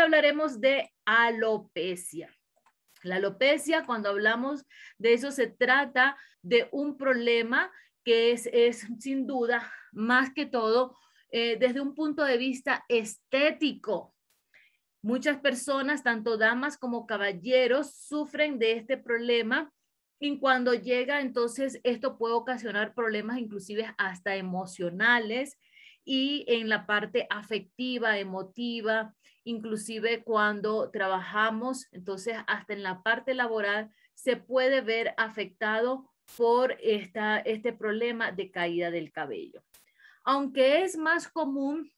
hablaremos de alopecia. La alopecia, cuando hablamos de eso, se trata de un problema que es, sin duda, más que todo, eh, desde un punto de vista estético. Muchas personas, tanto damas como caballeros, sufren de este problema y cuando llega, entonces, esto puede ocasionar problemas inclusive hasta emocionales, y en la parte afectiva, emotiva, inclusive cuando trabajamos, entonces hasta en la parte laboral se puede ver afectado por este problema de caída del cabello. Aunque es más común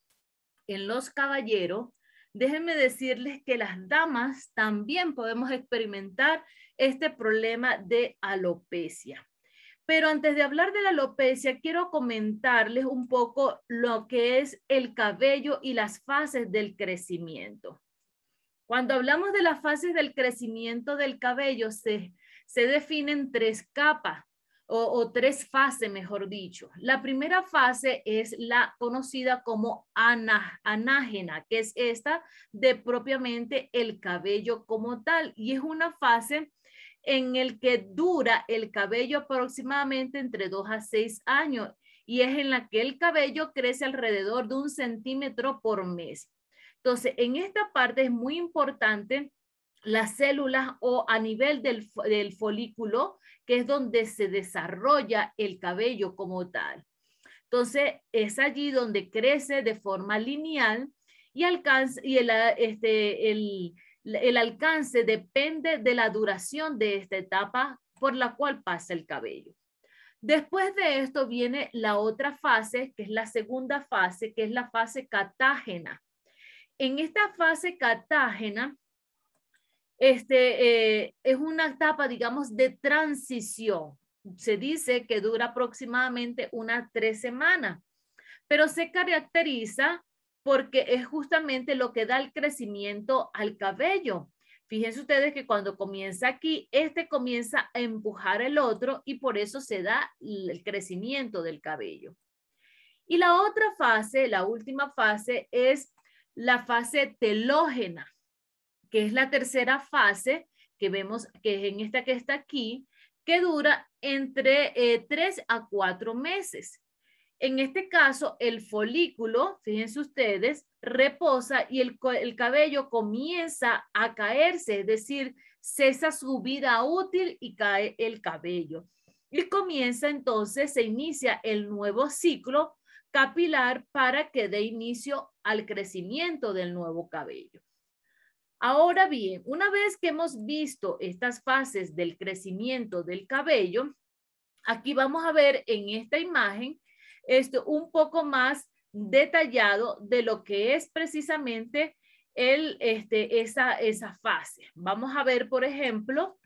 en los caballeros, déjenme decirles que las damas también podemos experimentar este problema de alopecia. Pero antes de hablar de la alopecia, quiero comentarles un poco lo que es el cabello y las fases del crecimiento. Cuando hablamos de las fases del crecimiento del cabello, se, se definen tres capas o, tres fases, mejor dicho. La primera fase es la conocida como anágena, que es esta de propiamente el cabello como tal, y es una fase en el que dura el cabello aproximadamente entre 2 a 6 años y es en la que el cabello crece alrededor de un centímetro por mes. Entonces, en esta parte es muy importante las células o a nivel del, folículo, que es donde se desarrolla el cabello como tal. Entonces, es allí donde crece de forma lineal y alcanza, y el, este, el, el alcance depende de la duración de esta etapa por la cual pasa el cabello. Después de esto viene la otra fase, que es la segunda fase, que es la fase catágena. En esta fase catágena, este, eh, es una etapa, digamos, de transición. Se dice que dura aproximadamente unas tres semanas, pero se caracteriza porque es justamente lo que da el crecimiento al cabello. Fíjense ustedes que cuando comienza aquí, este comienza a empujar el otro y por eso se da el crecimiento del cabello. Y la otra fase, la última fase, es la fase telógena, que es la tercera fase que vemos que es en esta que está aquí, que dura entre eh, tres a cuatro meses. En este caso, el folículo, fíjense ustedes, reposa y el, cabello comienza a caerse, es decir, cesa su vida útil y cae el cabello. Y comienza entonces, se inicia el nuevo ciclo capilar para que dé inicio al crecimiento del nuevo cabello. Ahora bien, una vez que hemos visto estas fases del crecimiento del cabello, aquí vamos a ver en esta imagen un poco más detallado de lo que es precisamente este, esa, esa fase. Vamos a ver, por ejemplo,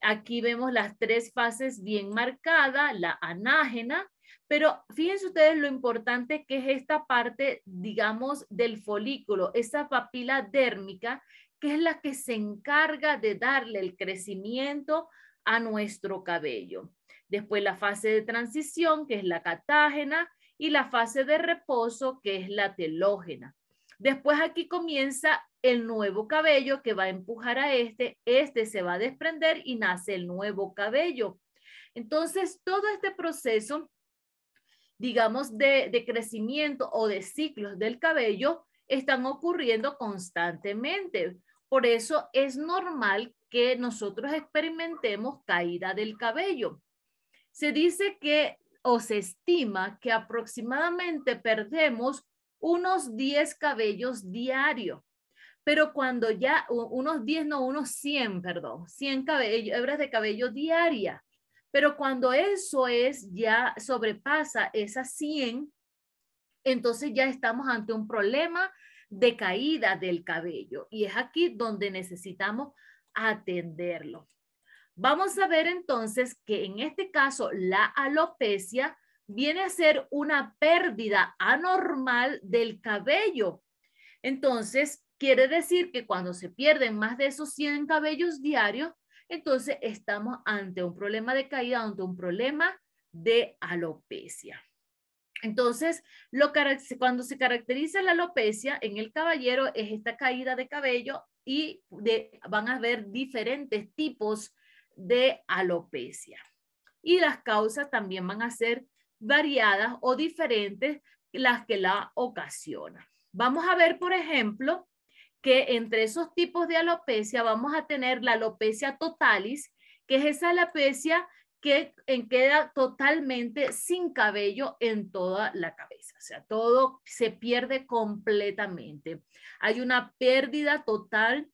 aquí vemos las tres fases bien marcadas, la anágena, pero fíjense ustedes lo importante que es esta parte, digamos, del folículo, esa papila dérmica, que es la que se encarga de darle el crecimiento a nuestro cabello. Después la fase de transición, que es la catágena, y la fase de reposo, que es la telógena. Después aquí comienza el nuevo cabello que va a empujar a este, este se va a desprender y nace el nuevo cabello. Entonces, todo este proceso, digamos, de, de crecimiento o de ciclos del cabello están ocurriendo constantemente. Por eso es normal que nosotros experimentemos caída del cabello se dice que o se estima que aproximadamente perdemos unos 10 cabellos diario. Pero cuando ya, unos 10, no, unos 100, perdón, 100 hebras de cabello diaria. Pero cuando eso es, ya sobrepasa esas 100, entonces ya estamos ante un problema de caída del cabello. Y es aquí donde necesitamos atenderlo. Vamos a ver entonces que en este caso la alopecia viene a ser una pérdida anormal del cabello. Entonces, quiere decir que cuando se pierden más de esos 100 cabellos diarios, entonces estamos ante un problema de caída, ante un problema de alopecia. Entonces, cuando se caracteriza la alopecia en el caballero es esta caída de cabello y van a ver diferentes tipos de alopecia. Y las causas también van a ser variadas o diferentes las que la ocasionan. Vamos a ver, por ejemplo, que entre esos tipos de alopecia vamos a tener la alopecia totalis, que es esa alopecia que queda totalmente sin cabello en toda la cabeza. O sea, todo se pierde completamente. Hay una pérdida total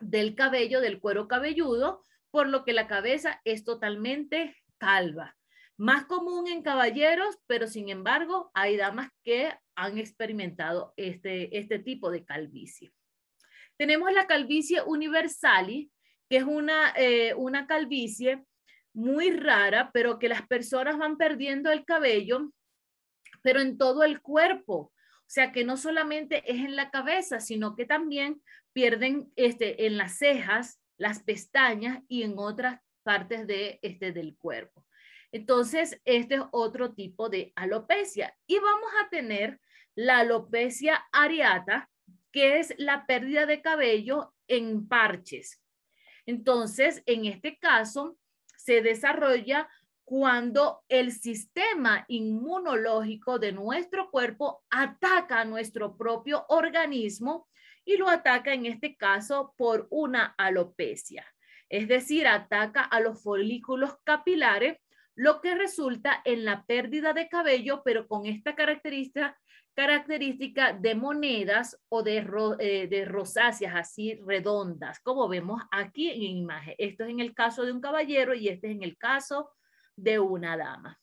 del cabello, del cuero cabelludo, por lo que la cabeza es totalmente calva. Más común en caballeros, pero sin embargo hay damas que han experimentado este, este tipo de calvicie. Tenemos la calvicie universalis, que es una, eh, una calvicie muy rara, pero que las personas van perdiendo el cabello, pero en todo el cuerpo. O sea que no solamente es en la cabeza, sino que también pierden este, en las cejas, las pestañas y en otras partes de, este, del cuerpo. Entonces, este es otro tipo de alopecia. Y vamos a tener la alopecia areata, que es la pérdida de cabello en parches. Entonces, en este caso, se desarrolla cuando el sistema inmunológico de nuestro cuerpo ataca a nuestro propio organismo y lo ataca en este caso por una alopecia. Es decir, ataca a los folículos capilares, lo que resulta en la pérdida de cabello, pero con esta característica, característica de monedas o de, eh, rosáceas así redondas, como vemos aquí en imagen. Esto es en el caso de un caballero y este es en el caso de una dama.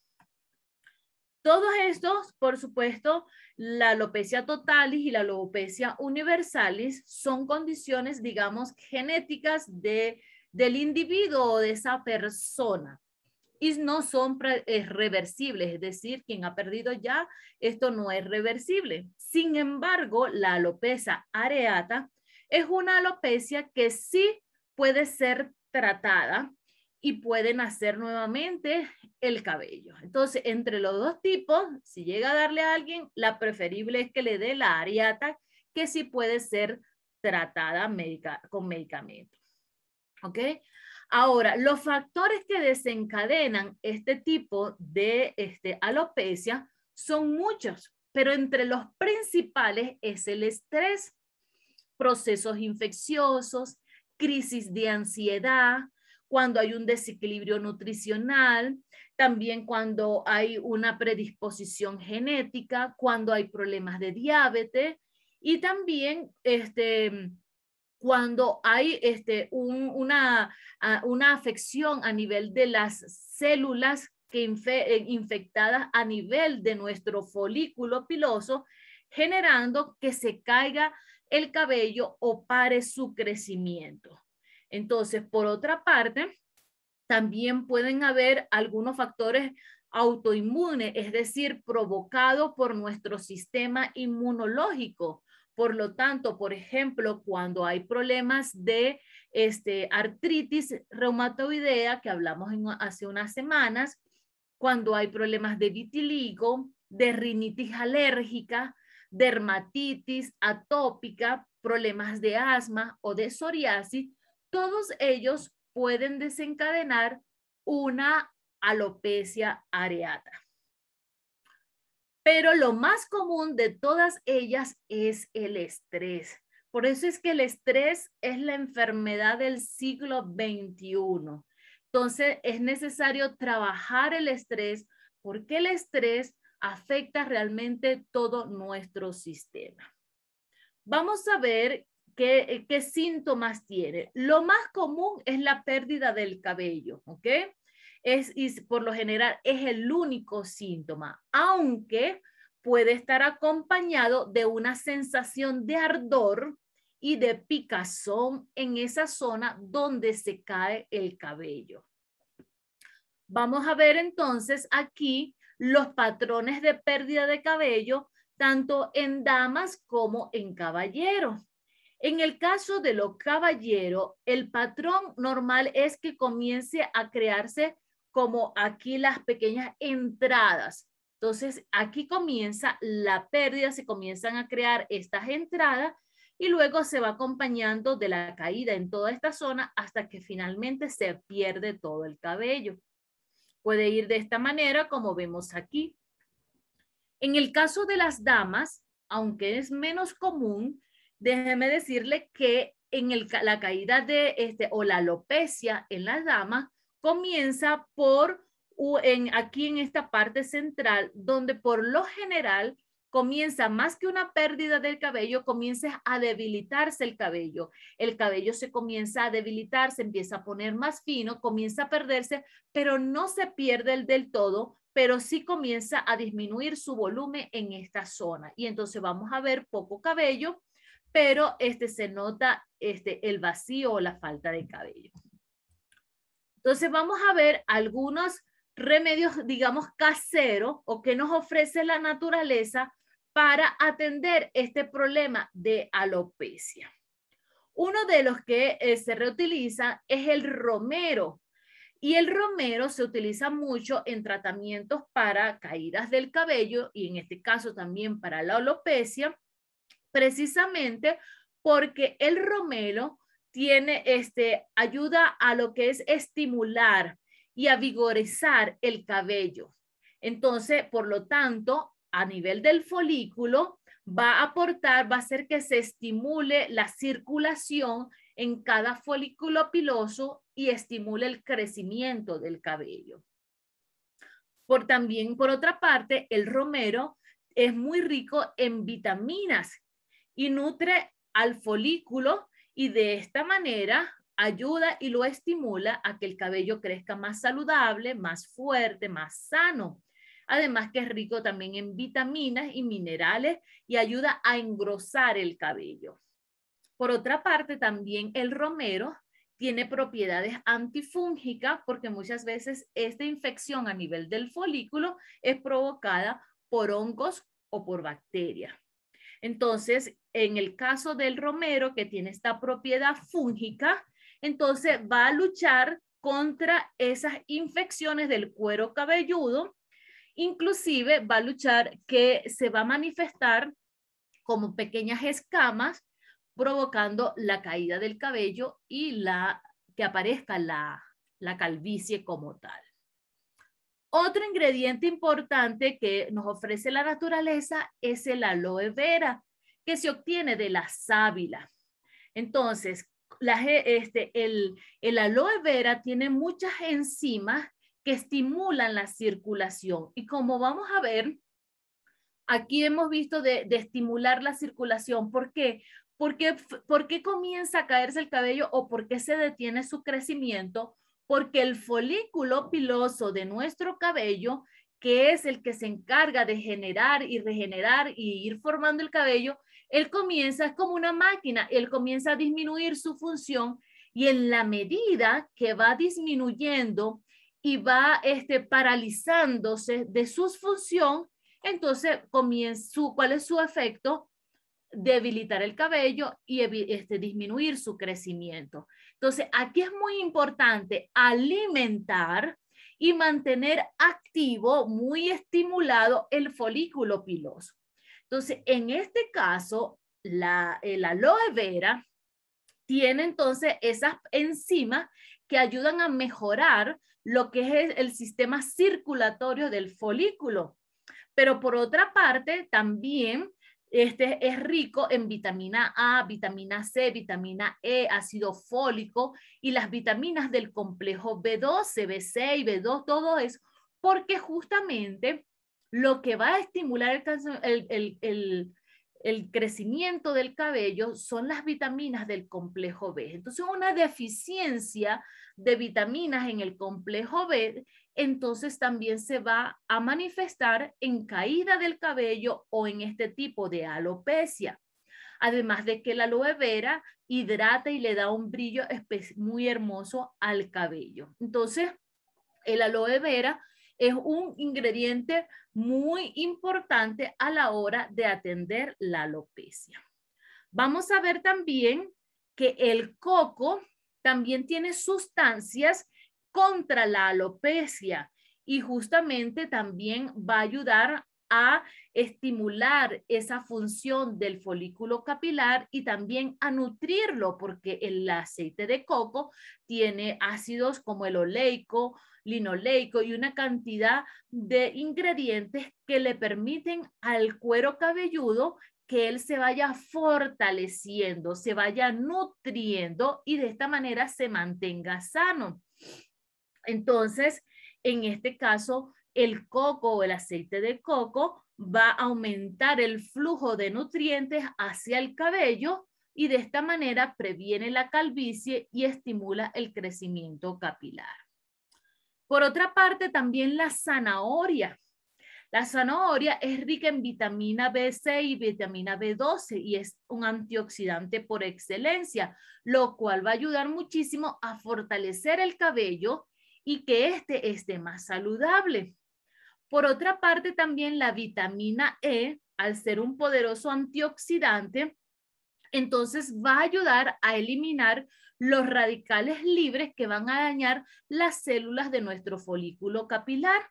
Todos estos, por supuesto, la alopecia totalis y la alopecia universalis son condiciones, digamos, genéticas del individuo o de esa persona y no son eh, reversibles, es decir, quien ha perdido ya, esto no es reversible. Sin embargo, la alopecia areata es una alopecia que sí puede ser tratada y pueden hacer nuevamente el cabello. Entonces, entre los dos tipos, si llega a darle a alguien, la preferible es que le dé la ariata, que sí puede ser tratada con medicamentos. ¿Ok? Ahora, los factores que desencadenan este tipo de este, alopecia son muchos, pero entre los principales es el estrés, procesos infecciosos, crisis de ansiedad, cuando hay un desequilibrio nutricional, también cuando hay una predisposición genética, cuando hay problemas de diabetes y también este, cuando hay este, una, afección a nivel de las células que eh, infectadas a nivel de nuestro folículo piloso, generando que se caiga el cabello o pare su crecimiento. Entonces, por otra parte, también pueden haber algunos factores autoinmunes, es decir, provocados por nuestro sistema inmunológico. Por lo tanto, por ejemplo, cuando hay problemas de este, artritis reumatoidea, que hablamos hace unas semanas, cuando hay problemas de vitiligo, de rinitis alérgica, dermatitis atópica, problemas de asma o de psoriasis, todos ellos pueden desencadenar una alopecia areata. Pero lo más común de todas ellas es el estrés. Por eso es que el estrés es la enfermedad del siglo XXI. Entonces es necesario trabajar el estrés porque el estrés afecta realmente todo nuestro sistema. Vamos a ver qué, síntomas tiene. Lo más común es la pérdida del cabello, ¿ok? Es, por lo general es el único síntoma, aunque puede estar acompañado de una sensación de ardor y de picazón en esa zona donde se cae el cabello. Vamos a ver entonces aquí los patrones de pérdida de cabello, tanto en damas como en caballeros. En el caso de los caballero, el patrón normal es que comience a crearse como aquí las pequeñas entradas. Entonces, aquí comienza la pérdida, se comienzan a crear estas entradas y luego se va acompañando de la caída en toda esta zona hasta que finalmente se pierde todo el cabello. Puede ir de esta manera como vemos aquí. En el caso de las damas, aunque es menos común, déjeme decirle que en la caída de este, o la alopecia en las damas comienza por en, aquí en esta parte central, donde por lo general comienza más que una pérdida del cabello, comienza a debilitarse el cabello. El cabello se comienza a debilitar, se empieza a poner más fino, comienza a perderse, pero no se pierde el del todo, pero sí comienza a disminuir su volumen en esta zona. Y entonces vamos a ver poco cabello pero este, se nota este, el vacío o la falta de cabello. Entonces vamos a ver algunos remedios, digamos, caseros o que nos ofrece la naturaleza para atender este problema de alopecia. Uno de los que eh, se reutiliza es el romero. Y el romero se utiliza mucho en tratamientos para caídas del cabello y en este caso también para la alopecia precisamente porque el romero tiene este, ayuda a lo que es estimular y a vigorizar el cabello. Entonces, por lo tanto, a nivel del folículo, va a aportar, va a hacer que se estimule la circulación en cada folículo piloso y estimule el crecimiento del cabello. Por también, por otra parte, el romero es muy rico en vitaminas y nutre al folículo y de esta manera ayuda y lo estimula a que el cabello crezca más saludable, más fuerte, más sano. Además que es rico también en vitaminas y minerales y ayuda a engrosar el cabello. Por otra parte, también el romero tiene propiedades antifúngicas porque muchas veces esta infección a nivel del folículo es provocada por hongos o por bacterias. Entonces, en el caso del romero, que tiene esta propiedad fúngica, entonces va a luchar contra esas infecciones del cuero cabelludo, inclusive va a luchar que se va a manifestar como pequeñas escamas, provocando la caída del cabello y la que aparezca la, la calvicie como tal. Otro ingrediente importante que nos ofrece la naturaleza es el aloe vera, que se obtiene de la sábila. Entonces, este, el, aloe vera tiene muchas enzimas que estimulan la circulación. Y como vamos a ver, aquí hemos visto de, estimular la circulación. ¿Por qué? Porque, ¿Por qué comienza a caerse el cabello o por qué se detiene su crecimiento? porque el folículo piloso de nuestro cabello, que es el que se encarga de generar y regenerar y ir formando el cabello, él comienza, es como una máquina, él comienza a disminuir su función y en la medida que va disminuyendo y va este, paralizándose de su función, entonces comienza su, cuál es su efecto, debilitar el cabello y este, disminuir su crecimiento. Entonces, aquí es muy importante alimentar y mantener activo, muy estimulado el folículo piloso. Entonces, en este caso, la, aloe vera tiene entonces esas enzimas que ayudan a mejorar lo que es el sistema circulatorio del folículo. Pero por otra parte, también este es rico en vitamina A, vitamina C, vitamina E, ácido fólico y las vitaminas del complejo B12, B6, B2, todo eso, porque justamente lo que va a estimular el, el, crecimiento del cabello son las vitaminas del complejo B. Entonces, una deficiencia de vitaminas en el complejo B entonces también se va a manifestar en caída del cabello o en este tipo de alopecia. Además de que la aloe vera hidrata y le da un brillo muy hermoso al cabello. Entonces, el aloe vera es un ingrediente muy importante a la hora de atender la alopecia. Vamos a ver también que el coco también tiene sustancias contra la alopecia y justamente también va a ayudar a estimular esa función del folículo capilar y también a nutrirlo, porque el aceite de coco tiene ácidos como el oleico, linoleico y una cantidad de ingredientes que le permiten al cuero cabelludo que él se vaya fortaleciendo, se vaya nutriendo y de esta manera se mantenga sano. Entonces, en este caso, el coco o el aceite de coco va a aumentar el flujo de nutrientes hacia el cabello y de esta manera previene la calvicie y estimula el crecimiento capilar. Por otra parte, también la zanahoria. La zanahoria es rica en vitamina B6 y vitamina B12 y es un antioxidante por excelencia, lo cual va a ayudar muchísimo a fortalecer el cabello y que este esté más saludable. Por otra parte, también la vitamina E, al ser un poderoso antioxidante, entonces va a ayudar a eliminar los radicales libres que van a dañar las células de nuestro folículo capilar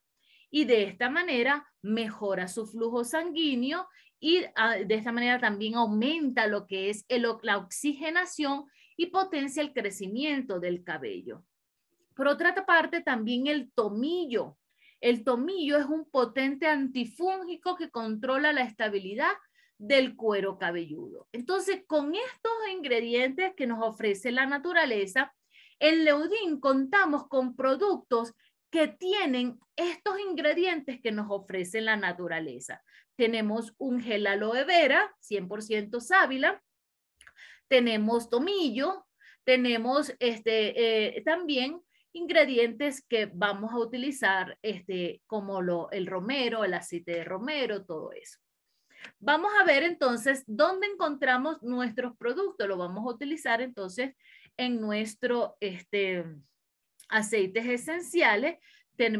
y de esta manera mejora su flujo sanguíneo y ah, de esta manera también aumenta lo que es la oxigenación y potencia el crecimiento del cabello. Por otra parte, también el tomillo. El tomillo es un potente antifúngico que controla la estabilidad del cuero cabelludo. Entonces, con estos ingredientes que nos ofrece la naturaleza, en Leudín contamos con productos que tienen estos ingredientes que nos ofrece la naturaleza. Tenemos un gel aloe vera, 100% sábila, tenemos tomillo, tenemos este, eh, también ingredientes que vamos a utilizar, este, como el romero, el aceite de romero, todo eso. Vamos a ver entonces dónde encontramos nuestros productos. Lo vamos a utilizar entonces en nuestro este, aceites esenciales.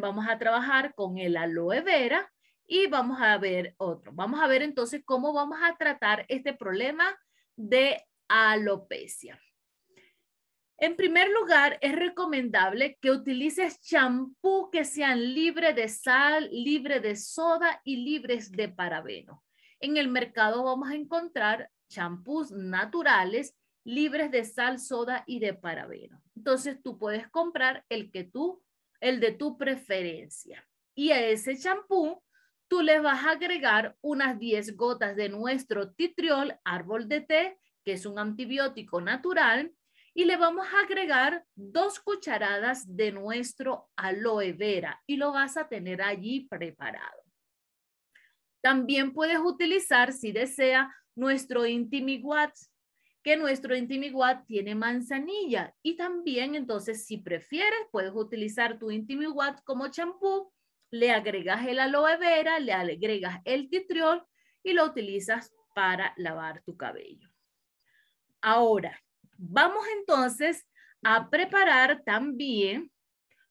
vamos a trabajar con el aloe vera y vamos a ver otro. Vamos a ver entonces cómo vamos a tratar este problema de alopecia. En primer lugar, es recomendable que utilices champú que sean libres de sal, libre de soda y libres de parabenos. En el mercado vamos a encontrar champús naturales libres de sal, soda y de parabenos. Entonces tú puedes comprar el que tú, el de tu preferencia. Y a ese champú tú le vas a agregar unas 10 gotas de nuestro titriol, árbol de té, que es un antibiótico natural, y le vamos a agregar dos cucharadas de nuestro aloe vera y lo vas a tener allí preparado. También puedes utilizar, si desea, nuestro Intimiguat, que nuestro Intimiguat tiene manzanilla. Y también, entonces, si prefieres, puedes utilizar tu Intimiguat como champú, le agregas el aloe vera, le agregas el titriol y lo utilizas para lavar tu cabello. Ahora, Vamos entonces a preparar también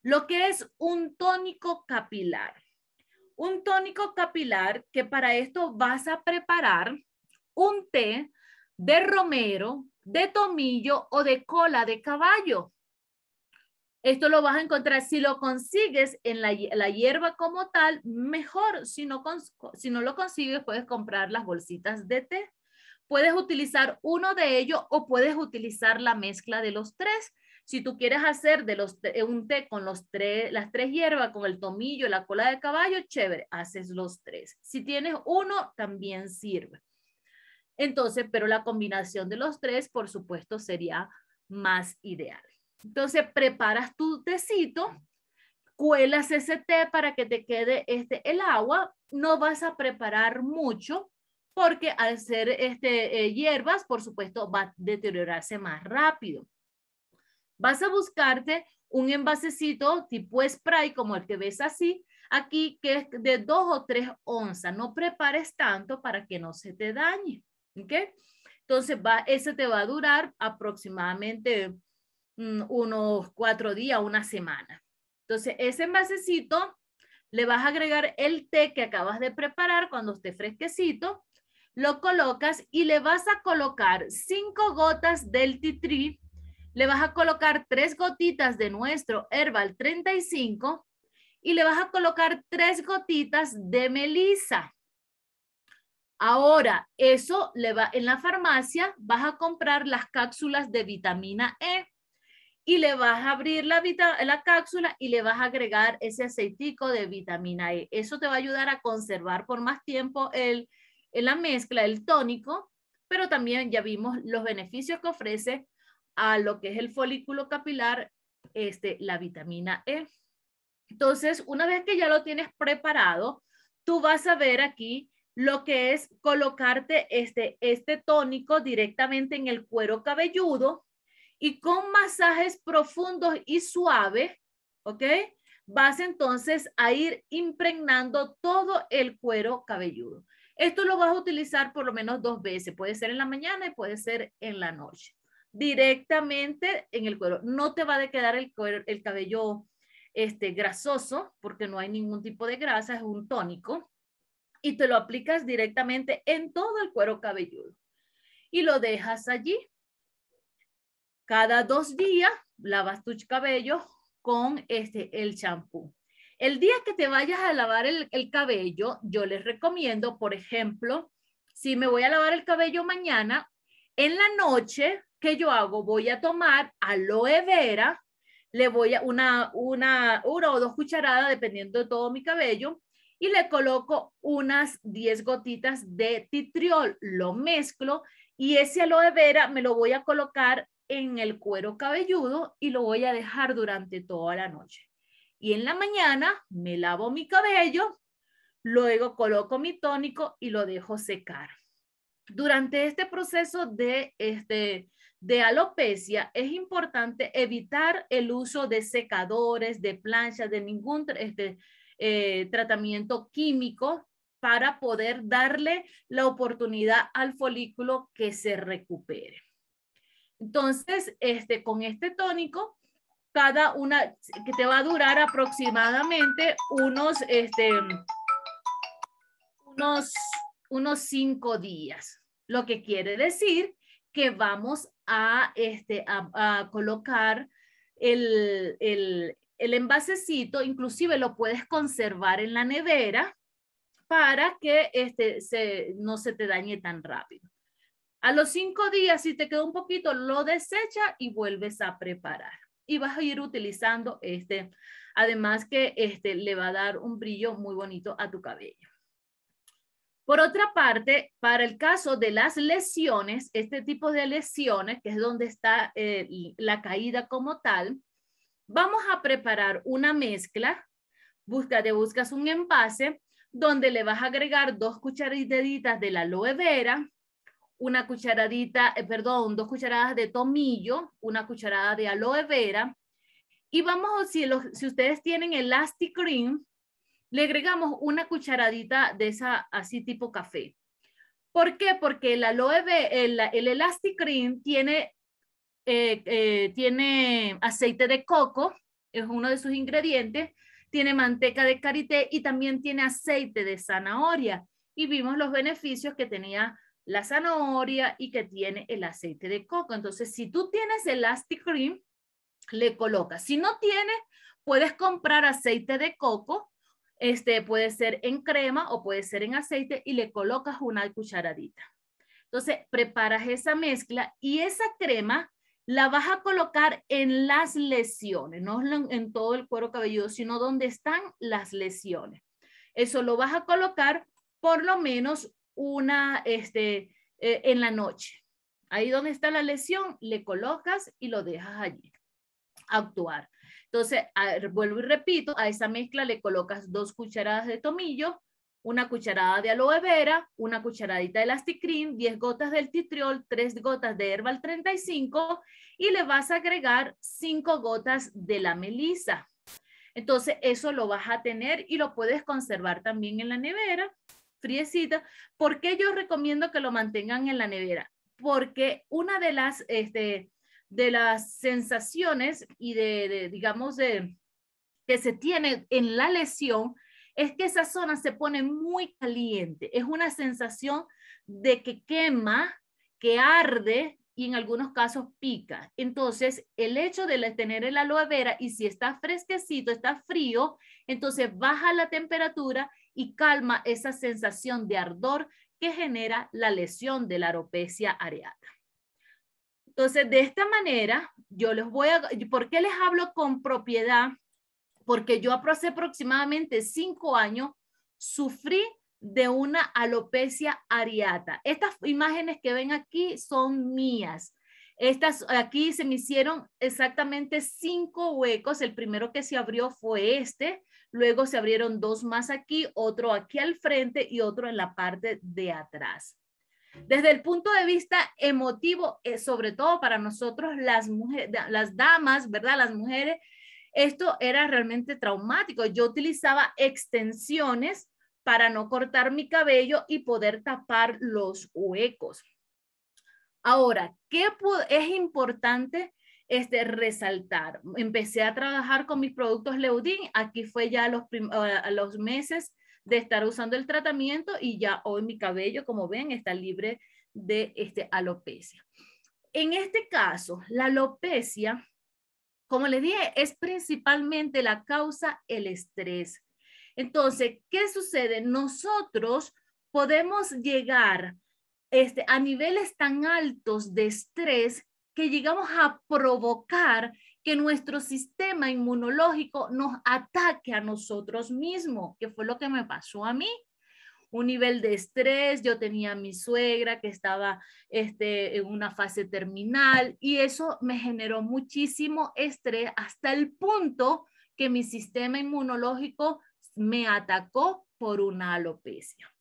lo que es un tónico capilar. Un tónico capilar que para esto vas a preparar un té de romero, de tomillo o de cola de caballo. Esto lo vas a encontrar si lo consigues en la, hierba como tal, mejor. Si no, si no lo consigues, puedes comprar las bolsitas de té. Puedes utilizar uno de ellos o puedes utilizar la mezcla de los tres. Si tú quieres hacer de los, eh, un té con los tres, las tres hierbas, con el tomillo, la cola de caballo, chévere, haces los tres. Si tienes uno, también sirve. Entonces, pero la combinación de los tres, por supuesto, sería más ideal. Entonces, preparas tu tecito, cuelas ese té para que te quede este, el agua. No vas a preparar mucho porque al ser este, eh, hierbas, por supuesto, va a deteriorarse más rápido. Vas a buscarte un envasecito tipo spray, como el que ves así, aquí, que es de dos o tres onzas. No prepares tanto para que no se te dañe. ¿Ok? Entonces, va, ese te va a durar aproximadamente mm, unos cuatro días, una semana. Entonces, ese envasecito le vas a agregar el té que acabas de preparar cuando esté fresquecito lo colocas y le vas a colocar cinco gotas del titri, le vas a colocar tres gotitas de nuestro Herbal 35 y le vas a colocar tres gotitas de melisa. Ahora, eso le va en la farmacia, vas a comprar las cápsulas de vitamina E y le vas a abrir la, la cápsula y le vas a agregar ese aceitico de vitamina E. Eso te va a ayudar a conservar por más tiempo el, en la mezcla, del tónico, pero también ya vimos los beneficios que ofrece a lo que es el folículo capilar, este, la vitamina E. Entonces, una vez que ya lo tienes preparado, tú vas a ver aquí lo que es colocarte este, este tónico directamente en el cuero cabelludo y con masajes profundos y suaves, ¿ok? Vas entonces a ir impregnando todo el cuero cabelludo. Esto lo vas a utilizar por lo menos dos veces. Puede ser en la mañana y puede ser en la noche. Directamente en el cuero. No te va a quedar el, el cabello este, grasoso porque no hay ningún tipo de grasa, es un tónico. Y te lo aplicas directamente en todo el cuero cabelludo. Y lo dejas allí. Cada dos días lavas tu cabello con este, el champú. El día que te vayas a lavar el, cabello, yo les recomiendo, por ejemplo, si me voy a lavar el cabello mañana, en la noche, que yo hago? Voy a tomar aloe vera, le voy a una, una, una o dos cucharadas, dependiendo de todo mi cabello, y le coloco unas 10 gotitas de titriol, lo mezclo y ese aloe vera me lo voy a colocar en el cuero cabelludo y lo voy a dejar durante toda la noche y en la mañana me lavo mi cabello, luego coloco mi tónico y lo dejo secar. Durante este proceso de, este, de alopecia es importante evitar el uso de secadores, de planchas, de ningún este, eh, tratamiento químico para poder darle la oportunidad al folículo que se recupere. Entonces, este, con este tónico cada una, que te va a durar aproximadamente unos, este, unos, unos cinco días. Lo que quiere decir que vamos a, este, a, colocar el, envasecito, inclusive lo puedes conservar en la nevera para que este, no se te dañe tan rápido. A los cinco días, si te quedó un poquito, lo desecha y vuelves a preparar y vas a ir utilizando este. Además que este le va a dar un brillo muy bonito a tu cabello. Por otra parte, para el caso de las lesiones, este tipo de lesiones, que es donde está eh, la caída como tal, vamos a preparar una mezcla. Busca, te buscas un envase donde le vas a agregar dos cucharaditas de la aloe vera, una cucharadita, eh, perdón, dos cucharadas de tomillo, una cucharada de aloe vera. Y vamos, si, los, si ustedes tienen elastic cream, le agregamos una cucharadita de esa así tipo café. ¿Por qué? Porque el aloe el, el elastic cream tiene, eh, eh, tiene aceite de coco, es uno de sus ingredientes, tiene manteca de karité y también tiene aceite de zanahoria. Y vimos los beneficios que tenía la zanahoria y que tiene el aceite de coco. Entonces, si tú tienes elastic cream, le colocas. Si no tienes, puedes comprar aceite de coco, este puede ser en crema o puede ser en aceite y le colocas una cucharadita. Entonces, preparas esa mezcla y esa crema la vas a colocar en las lesiones, no en todo el cuero cabelludo, sino donde están las lesiones. Eso lo vas a colocar por lo menos una este, eh, en la noche. Ahí donde está la lesión, le colocas y lo dejas allí actuar. Entonces, vuelvo y repito, a esa mezcla le colocas dos cucharadas de tomillo, una cucharada de aloe vera, una cucharadita de elasticrin, 10 gotas del titriol, tres gotas de herbal 35 y le vas a agregar cinco gotas de la melisa. Entonces, eso lo vas a tener y lo puedes conservar también en la nevera friecita. ¿Por qué yo recomiendo que lo mantengan en la nevera? Porque una de las, este, de las sensaciones y de, de digamos, de, que se tiene en la lesión es que esa zona se pone muy caliente. Es una sensación de que quema, que arde y en algunos casos pica. Entonces, el hecho de tener el aloe vera y si está fresquecito, está frío, entonces baja la temperatura y calma esa sensación de ardor que genera la lesión de la alopecia areata. Entonces, de esta manera, yo les voy a, ¿por qué les hablo con propiedad? Porque yo hace aproximadamente cinco años sufrí de una alopecia areata. Estas imágenes que ven aquí son mías. Estas aquí se me hicieron exactamente cinco huecos. El primero que se abrió fue este. Luego se abrieron dos más aquí, otro aquí al frente y otro en la parte de atrás. Desde el punto de vista emotivo, eh, sobre todo para nosotros las mujeres, las damas, ¿verdad? Las mujeres, esto era realmente traumático. Yo utilizaba extensiones para no cortar mi cabello y poder tapar los huecos. Ahora, ¿qué es importante este, resaltar. Empecé a trabajar con mis productos Leudin, aquí fue ya los, meses de estar usando el tratamiento y ya hoy mi cabello, como ven, está libre de este, alopecia. En este caso, la alopecia, como les dije, es principalmente la causa el estrés. Entonces, ¿qué sucede? Nosotros podemos llegar este, a niveles tan altos de estrés que llegamos a provocar que nuestro sistema inmunológico nos ataque a nosotros mismos, que fue lo que me pasó a mí. Un nivel de estrés, yo tenía a mi suegra que estaba este, en una fase terminal y eso me generó muchísimo estrés hasta el punto que mi sistema inmunológico me atacó por una alopecia.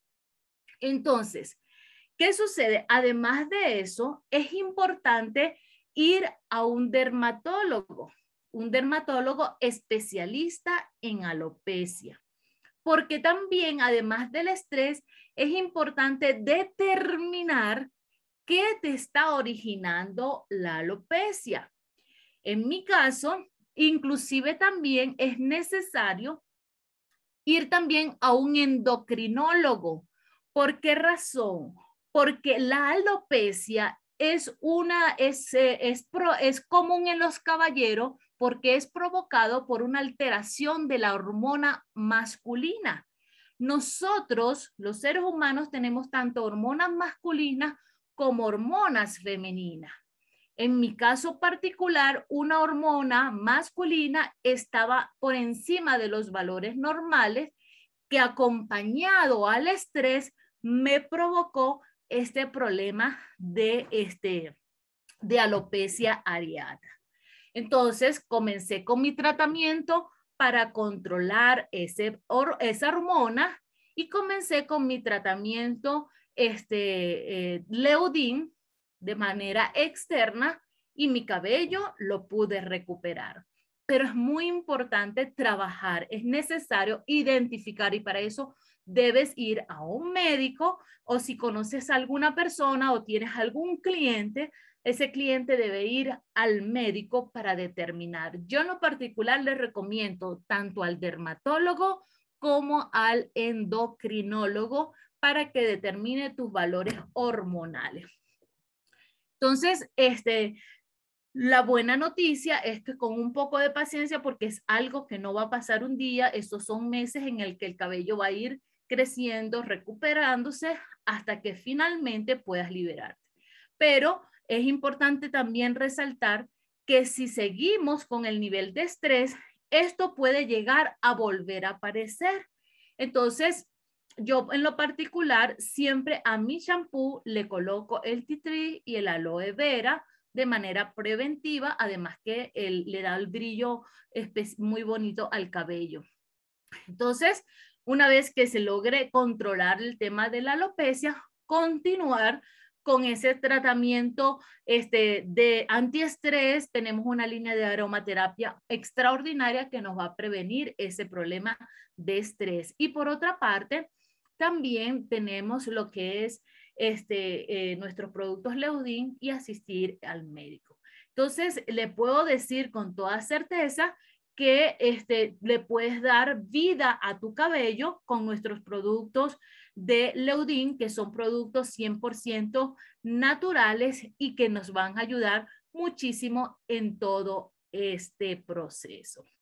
Entonces, ¿qué sucede? Además de eso, es importante ir a un dermatólogo, un dermatólogo especialista en alopecia, porque también, además del estrés, es importante determinar qué te está originando la alopecia. En mi caso, inclusive también es necesario ir también a un endocrinólogo. ¿Por qué razón? Porque la alopecia es, una, es, eh, es común en los caballeros porque es provocado por una alteración de la hormona masculina. Nosotros, los seres humanos, tenemos tanto hormonas masculinas como hormonas femeninas. En mi caso particular, una hormona masculina estaba por encima de los valores normales que acompañado al estrés me provocó este problema de, este, de alopecia areata. Entonces comencé con mi tratamiento para controlar ese, esa hormona y comencé con mi tratamiento este, eh, leudín de manera externa y mi cabello lo pude recuperar. Pero es muy importante trabajar, es necesario identificar y para eso debes ir a un médico o si conoces a alguna persona o tienes algún cliente, ese cliente debe ir al médico para determinar. Yo en lo particular le recomiendo tanto al dermatólogo como al endocrinólogo para que determine tus valores hormonales. Entonces, este, la buena noticia es que con un poco de paciencia, porque es algo que no va a pasar un día, estos son meses en el que el cabello va a ir creciendo, recuperándose hasta que finalmente puedas liberarte. Pero es importante también resaltar que si seguimos con el nivel de estrés, esto puede llegar a volver a aparecer. Entonces, yo en lo particular siempre a mi shampoo le coloco el tea y el aloe vera de manera preventiva, además que le da el brillo muy bonito al cabello. Entonces, una vez que se logre controlar el tema de la alopecia, continuar con ese tratamiento este, de antiestrés, tenemos una línea de aromaterapia extraordinaria que nos va a prevenir ese problema de estrés. Y por otra parte, también tenemos lo que es este, eh, nuestros productos Leudin y asistir al médico. Entonces, le puedo decir con toda certeza que este, le puedes dar vida a tu cabello con nuestros productos de Leudin, que son productos 100% naturales y que nos van a ayudar muchísimo en todo este proceso.